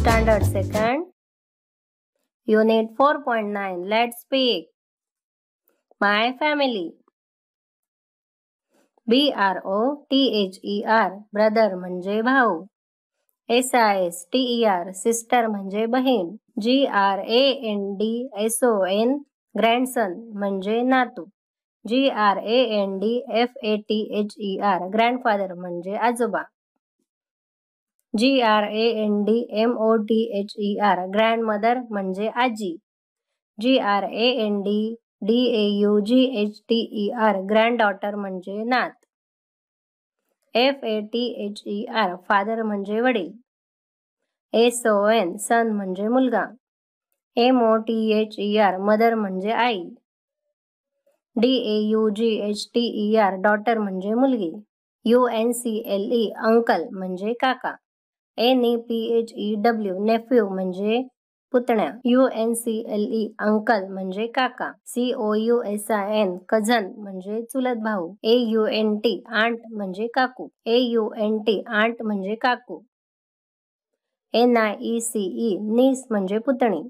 Standard second. Unit 4.9. Let's speak. My family. B R O T H E R. Brother म्हणजे भाऊ. S I S T E R sister म्हणजे बहीण G R A N D S O N grandson म्हणजे नातू G R A N D F A T H E R grandfather म्हणजे आजोबा G R A N D M O T H E R grandmother म्हणजे आजी G R A N D D A U G H T E R granddaughter म्हणजे नात F A T H E R father म्हणजे वडील S O N son म्हणजे मुलगा M O T H E R mother म्हणजे आई D A U G H T E R daughter म्हणजे मुलगी U N C L E uncle म्हणजे काका N E P H E W nephew म्हणजे पुतण्या U N C L E uncle म्हणजे काका C O U S I N cousin म्हणजे चुलत भाऊ ए यू एन टी आंट म्हणजे काकू A U N T aunt म्हणजे काकू एन आय ई सी ई नीस म्हणजे पुतणी